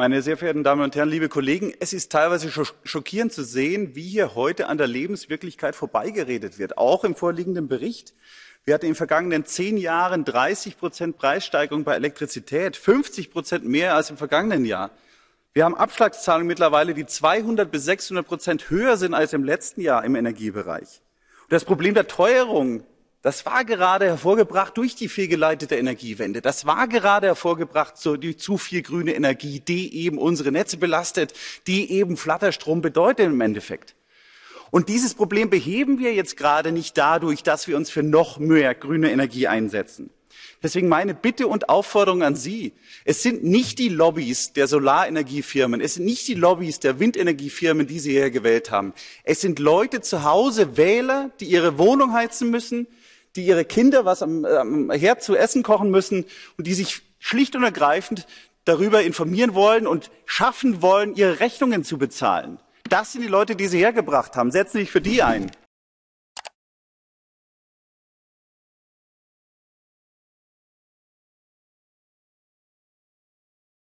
Meine sehr verehrten Damen und Herren, liebe Kollegen, es ist teilweise schockierend zu sehen, wie hier heute an der Lebenswirklichkeit vorbeigeredet wird, auch im vorliegenden Bericht. Wir hatten in den vergangenen zehn Jahren 30 Prozent Preissteigerung bei Elektrizität, 50 Prozent mehr als im vergangenen Jahr. Wir haben Abschlagszahlen mittlerweile, die 200 bis 600 Prozent höher sind als im letzten Jahr im Energiebereich. Und das Problem der Teuerung das war gerade hervorgebracht durch die fehlgeleitete Energiewende. Das war gerade hervorgebracht durch zu viel grüne Energie, die eben unsere Netze belastet, die eben Flatterstrom bedeutet im Endeffekt. Und dieses Problem beheben wir jetzt gerade nicht dadurch, dass wir uns für noch mehr grüne Energie einsetzen. Deswegen meine Bitte und Aufforderung an Sie. Es sind nicht die Lobbys der Solarenergiefirmen, es sind nicht die Lobbys der Windenergiefirmen, die Sie hier gewählt haben. Es sind Leute zu Hause, Wähler, die ihre Wohnung heizen müssen, die ihre Kinder was am, äh, am Herd zu essen kochen müssen und die sich schlicht und ergreifend darüber informieren wollen und schaffen wollen, ihre Rechnungen zu bezahlen. Das sind die Leute, die sie hergebracht haben. Setzen Sie sich für die ein.